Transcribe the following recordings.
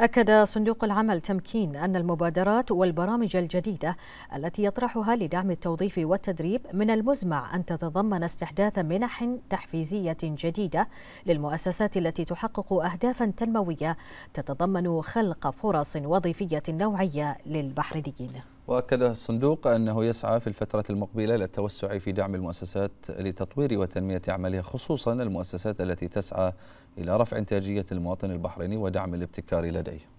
أكد صندوق العمل تمكين أن المبادرات والبرامج الجديدة التي يطرحها لدعم التوظيف والتدريب من المزمع أن تتضمن استحداث منح تحفيزية جديدة للمؤسسات التي تحقق أهدافا تنموية تتضمن خلق فرص وظيفية نوعية للبحرينيين وأكد الصندوق أنه يسعى في الفترة المقبلة للتوسع في دعم المؤسسات لتطوير وتنمية أعمالها خصوصا المؤسسات التي تسعى إلى رفع إنتاجية المواطن البحريني ودعم الابتكار لديه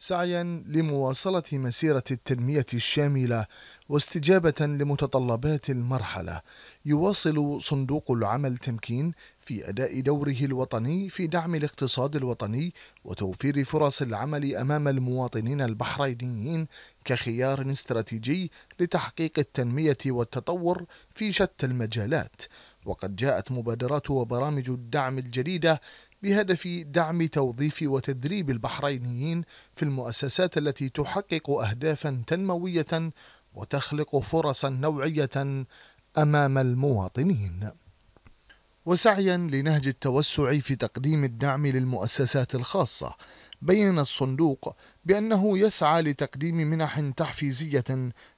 سعيا لمواصله مسيره التنميه الشامله واستجابه لمتطلبات المرحله يواصل صندوق العمل تمكين في اداء دوره الوطني في دعم الاقتصاد الوطني وتوفير فرص العمل امام المواطنين البحرينيين كخيار استراتيجي لتحقيق التنميه والتطور في شتى المجالات وقد جاءت مبادرات وبرامج الدعم الجديده بهدف دعم توظيف وتدريب البحرينيين في المؤسسات التي تحقق أهدافا تنموية وتخلق فرصا نوعية أمام المواطنين وسعيا لنهج التوسع في تقديم الدعم للمؤسسات الخاصة بين الصندوق بأنه يسعى لتقديم منح تحفيزية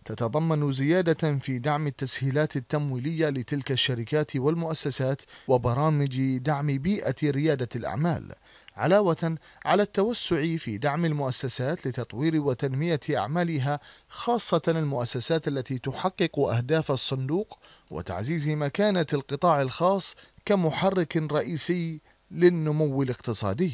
تتضمن زيادة في دعم التسهيلات التمويلية لتلك الشركات والمؤسسات وبرامج دعم بيئة ريادة الأعمال، علاوة على التوسع في دعم المؤسسات لتطوير وتنمية أعمالها خاصة المؤسسات التي تحقق أهداف الصندوق وتعزيز مكانة القطاع الخاص كمحرك رئيسي للنمو الاقتصادي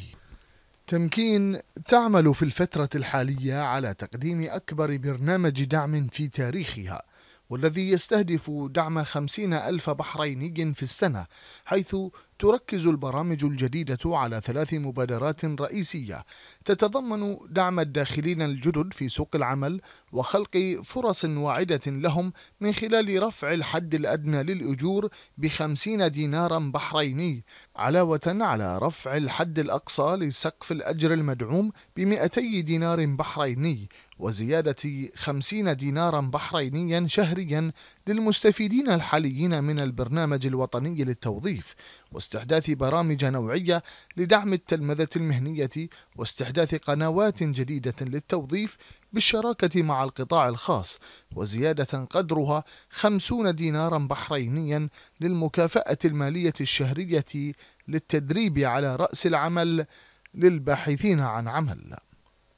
تمكين تعمل في الفترة الحالية على تقديم أكبر برنامج دعم في تاريخها والذي يستهدف دعم خمسين ألف بحريني في السنة حيث تركز البرامج الجديدة على ثلاث مبادرات رئيسية تتضمن دعم الداخلين الجدد في سوق العمل وخلق فرص واعدة لهم من خلال رفع الحد الأدنى للأجور بخمسين دينارا بحريني علاوة على رفع الحد الأقصى لسقف الأجر المدعوم ب 200 دينار بحريني وزيادة 50 دينارا بحرينيا شهريا للمستفيدين الحاليين من البرنامج الوطني للتوظيف واستحداث برامج نوعية لدعم التلمذة المهنية واستحداث قنوات جديدة للتوظيف بالشراكة مع القطاع الخاص وزيادة قدرها 50 دينارا بحرينيا للمكافأة المالية الشهرية للتدريب على رأس العمل للباحثين عن عمل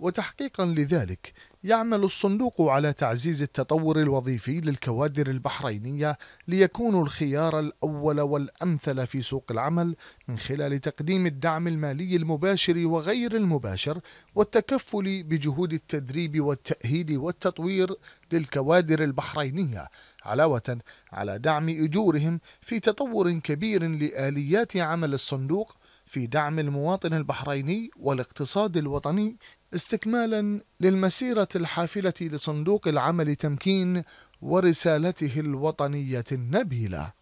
وتحقيقا لذلك يعمل الصندوق على تعزيز التطور الوظيفي للكوادر البحرينية ليكونوا الخيار الأول والأمثل في سوق العمل من خلال تقديم الدعم المالي المباشر وغير المباشر والتكفل بجهود التدريب والتأهيل والتطوير للكوادر البحرينية علاوة على دعم أجورهم في تطور كبير لآليات عمل الصندوق في دعم المواطن البحريني والاقتصاد الوطني استكمالا للمسيرة الحافلة لصندوق العمل تمكين ورسالته الوطنية النبيلة